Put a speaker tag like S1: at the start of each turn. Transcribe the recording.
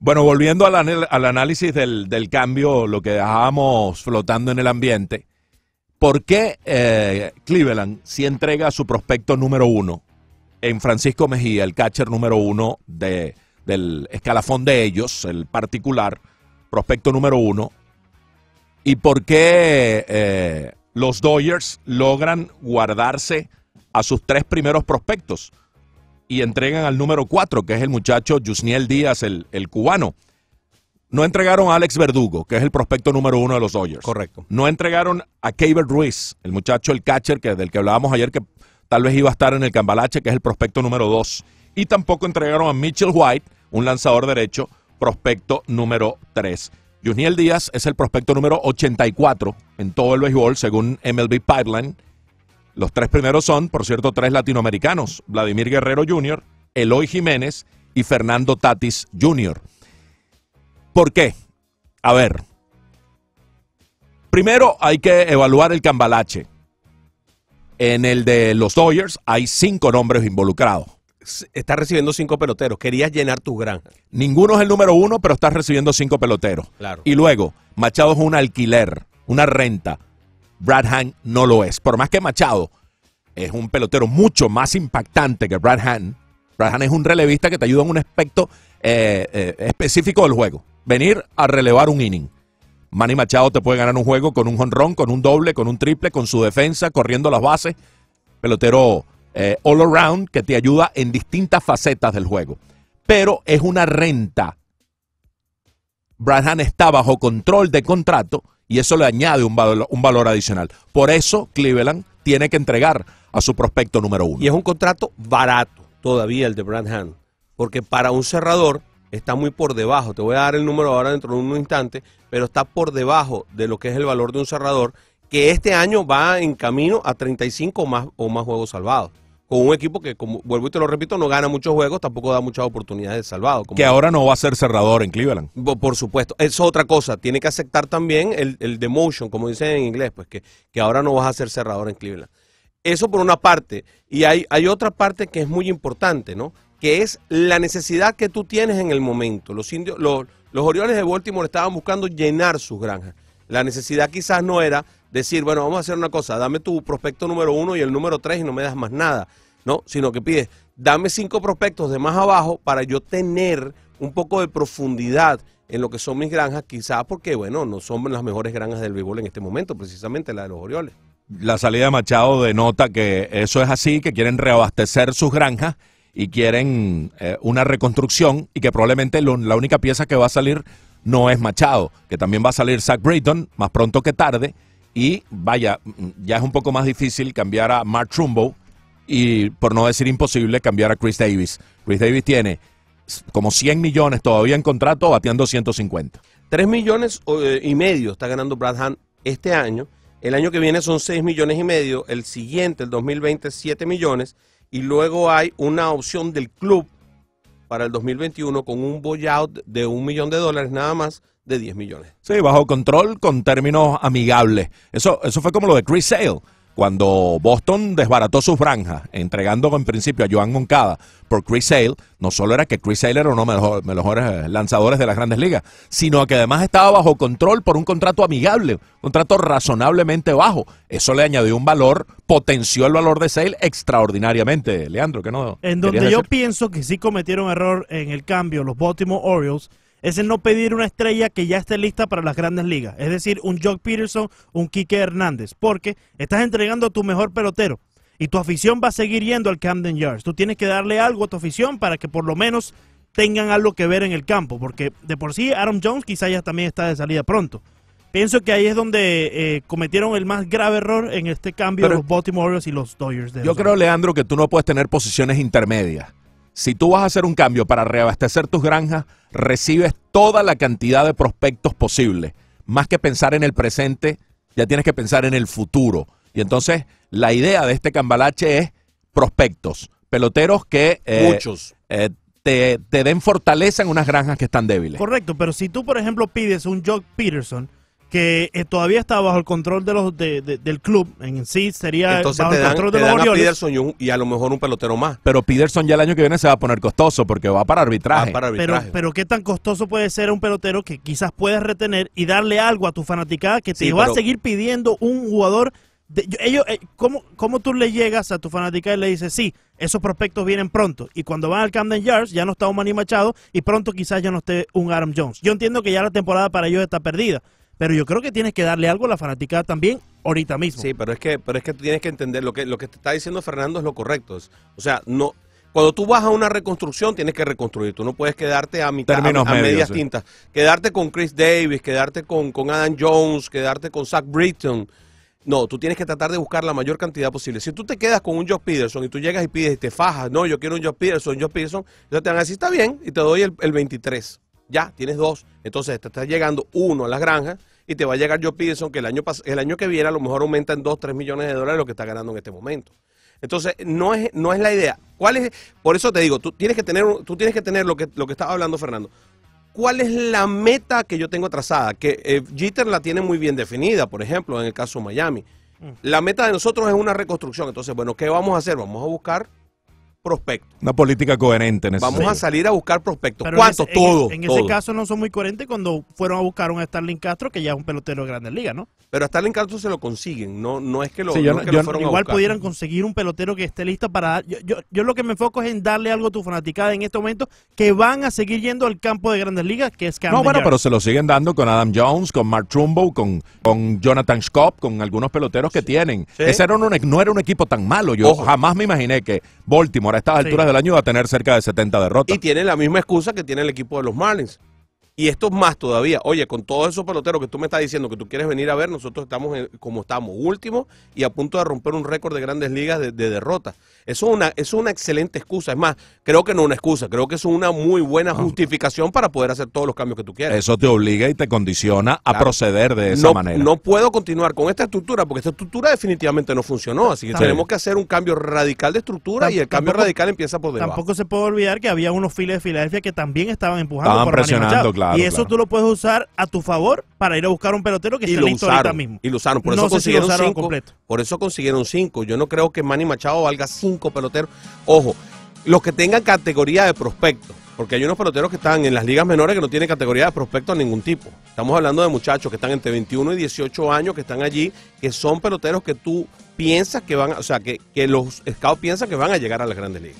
S1: Bueno, volviendo al, análisis del, cambio, lo que dejábamos flotando en el ambiente, ¿por qué eh, Cleveland si entrega su prospecto número uno en Francisco Mejía, el catcher número uno del escalafón de ellos, el particular, prospecto número uno? ¿Y por qué eh, los Dodgers logran guardarse a sus tres primeros prospectos? y entregan al número 4, que es el muchacho Yusniel Díaz, el, cubano. No entregaron a Alex Verdugo, que es el prospecto número uno de los Dodgers. Correcto. No entregaron a Cable Ruiz, el muchacho, el catcher que, del que hablábamos ayer, que tal vez iba a estar en el Cambalache, que es el prospecto número dos. Y tampoco entregaron a Mitchell White, un lanzador derecho, prospecto número 3. Yusniel Díaz es el prospecto número 84 en todo el béisbol, según MLB Pipeline. Los tres primeros son, por cierto, tres latinoamericanos, Vladimir Guerrero Jr., Eloy Jiménez y Fernando Tatis Jr. ¿Por qué? A ver, primero hay que evaluar el cambalache. En el de los Dodgers hay cinco nombres involucrados estás recibiendo cinco peloteros. Querías llenar tu granja. Ninguno es el número uno, pero estás recibiendo cinco peloteros. Y luego, Machado es un alquiler, una renta. Brad Hand no lo es. Por más que Machado es un pelotero mucho más impactante que Brad Brad Hand es un relevista que te ayuda en un aspecto eh, eh, específico del juego. Venir a relevar un inning. Manny Machado te puede ganar un juego con un jonrón, con un doble, con un triple, con su defensa, corriendo las bases. Pelotero eh, all around que te ayuda en distintas facetas del juego. Pero es una renta. Brad Hand está bajo control de contrato y eso le añade un valor, adicional. Por eso Cleveland tiene que entregar a su prospecto número uno.
S2: Y es un contrato barato todavía el de Brad Hand, porque para un cerrador está muy por debajo, te voy a dar el número ahora dentro de un instante, pero está por debajo de lo que es el valor de un cerrador que este año va en camino a 35 más, o más juegos salvados con un equipo que, como vuelvo y te lo repito, no gana muchos juegos, tampoco da muchas oportunidades de salvado. que
S1: ahora no va a ser cerrador
S2: en Cleveland. Por supuesto, eso es otra cosa. Tiene que aceptar también el, demotion, como dicen en inglés, pues que, que ahora no vas a ser cerrador en Cleveland. Eso por una parte. Y hay, hay otra parte que es muy importante, ¿no? Que es la necesidad que tú tienes en el momento. Los, indios, los, los Orioles de Baltimore estaban buscando llenar sus granjas. La necesidad quizás no era decir, bueno, vamos a hacer una cosa, dame tu prospecto número uno y el número tres y no me das más nada. No, sino que pides, dame cinco prospectos de más abajo para yo tener un poco de profundidad en lo que son mis granjas, quizás porque, bueno, no son las mejores granjas del béisbol en este momento, precisamente la de los Orioles.
S1: La salida de Machado denota que eso es así, que quieren reabastecer sus granjas y quieren eh, una reconstrucción y que probablemente la única pieza que va a salir no es Machado, que también va a salir Zach Brayton más pronto que tarde y vaya, ya es un poco más difícil cambiar a Mark Trumbo y por no decir imposible cambiar a Chris Davis. Chris Davis tiene como 100 millones todavía en contrato, bateando 150.
S2: 3 millones eh, y medio está ganando Brad Hunt este año. El año que viene son 6 millones y medio. El siguiente, el 2020, 7 millones. Y luego hay una opción del club para el 2021 con un buyout de un millón de dólares nada más de 10 millones.
S1: Sí, bajo control con términos amigables. Eso, eso fue como lo de Chris Sale. Cuando Boston desbarató su franja, entregando en principio a Joan Moncada por Chris Sale, no solo era que Chris Sale era uno de los mejores eh, lanzadores de las grandes ligas, sino que además estaba bajo control por un contrato amigable, un contrato razonablemente bajo. Eso le añadió un valor, potenció el valor de Sale extraordinariamente, Leandro, que no. En donde yo
S3: pienso que sí cometieron error en el cambio los Baltimore Orioles es el no pedir una estrella que ya esté lista para las grandes ligas. Es decir, un Jock Peterson, un Quique Hernández, porque estás entregando a tu mejor pelotero y tu afición va a seguir yendo al Camden Yards. Tú tienes que darle algo a tu afición para que por lo menos tengan algo que ver en el campo, porque de por sí Aaron Jones quizás ya también está de salida pronto. Pienso que ahí es donde eh, cometieron el más grave error en este cambio los Baltimore y los Dodgers. yo
S1: creo, Leandro, que tú no puedes tener posiciones intermedias. Si tú vas a hacer un cambio para reabastecer tus granjas, recibes toda la cantidad de prospectos posible. Más que pensar en el presente, ya tienes que pensar en el futuro. Y entonces la idea de este cambalache es prospectos, peloteros que eh, Muchos. Eh, te, te, den fortaleza en unas granjas que están débiles.
S3: Correcto, pero si tú, por ejemplo, pides un Jock Peterson, que eh, todavía está bajo el control de los de, del club en sí sería bajo el control de los
S2: y, a lo mejor un pelotero más
S1: pero Peterson ya el año que viene se va a poner costoso porque va para arbitraje, Pero,
S3: pero qué tan costoso puede ser un pelotero que quizás puedes retener y darle algo a tu fanaticada que te va a seguir pidiendo un jugador de, ellos eh, ¿cómo, tú le llegas a tu fanaticada y le dices sí esos prospectos vienen pronto y cuando van al Camden Yards ya no está un Manny Machado y pronto quizás ya no esté un Adam Jones yo entiendo que ya la temporada para ellos está perdida pero yo creo que tienes que darle algo a la fanaticada también
S2: ahorita mismo. Sí, pero es que, pero es que tú tienes que entender lo que, lo que te está diciendo Fernando es lo correcto. O sea, no, cuando tú vas a una reconstrucción, tienes que reconstruir. Tú no puedes quedarte a mitad, a, medias tintas. Quedarte con Chris Davis, quedarte con, con Adam Jones, quedarte con Zach Britton. No, tú tienes que tratar de buscar la mayor cantidad posible. Si tú te quedas con un Josh Peterson y tú llegas y pides y te fajas, no, yo quiero un Josh Peterson, Josh Peterson, ya te van a decir, está bien, y te doy el, el 23. Ya, tienes dos. Entonces te está llegando uno a las granjas y te va a llegar Joe Peterson, que el año, el año que viene a lo mejor aumenta en dos, tres millones de dólares lo que está ganando en este momento. Entonces, no es, no es la idea. ¿Cuál es? Por eso te digo, tú tienes que tener, tú tienes que tener lo que, lo que estaba hablando Fernando. ¿Cuál es la meta que yo tengo trazada? Que eh, Jitter la tiene muy bien definida, por ejemplo, en el caso de Miami. Mm. La meta de nosotros es una reconstrucción. Entonces, bueno, ¿qué vamos a hacer? Vamos a buscar prospectos.
S1: Una política coherente Vamos a
S2: salir a buscar prospectos.
S3: ¿Cuántos? En, ese, todo, en, ese caso no son muy coherentes cuando fueron a buscar a Starling Castro, que ya es un pelotero de grandes ligas, ¿no? Pero hasta el encanto se
S2: lo consiguen, no, no es que lo, fueron Igual pudieran
S3: conseguir un pelotero que esté listo para... Yo, yo, lo que me enfoco es en darle algo a tu fanaticada en este momento, que van a seguir yendo al campo de Grandes Ligas, que es Camden No, bueno, pero se
S1: lo siguen dando con Adam Jones, con Mark Trumbo, con, Jonathan Scott, con algunos peloteros que tienen. Ese era un, no era un equipo tan malo. Yo jamás me imaginé que Baltimore a estas alturas del año iba a tener
S2: cerca de 70 derrotas. Y tiene la misma excusa que tiene el equipo de los Marlins. Y esto es más todavía. Oye, con todos esos peloteros que tú me estás diciendo que tú quieres venir a ver, nosotros estamos como estamos, último, y a punto de romper un récord de grandes ligas de, derrota. Eso es, una, es una excelente excusa. Es más, creo que no una excusa, creo que es una muy buena ah. justificación para poder hacer todos los cambios que tú quieras.
S1: Eso te obliga y te condiciona a proceder de esa manera. No
S2: puedo continuar con esta estructura porque esta estructura definitivamente no funcionó. Así que tenemos que hacer un cambio radical de estructura y el cambio radical empieza por debajo. Tampoco
S3: se puede olvidar que había unos files de Filadelfia que también estaban empujando. presionando, claro y eso tú lo puedes usar a tu favor para ir a buscar un pelotero que lo usaron, mismo. Y lo usaron, por eso consiguieron cinco. Completo.
S2: Por eso consiguieron cinco. Yo no creo que Manny Machado valga cinco peloteros. Ojo, los que tengan categoría de prospecto, porque hay unos peloteros que están en las ligas menores que no tienen categoría de prospecto de ningún tipo. Estamos hablando de muchachos que están entre 21 y 18 años, que están allí, que son peloteros que tú piensas que van, o sea, que, que los scouts piensan que van a llegar a las grandes ligas.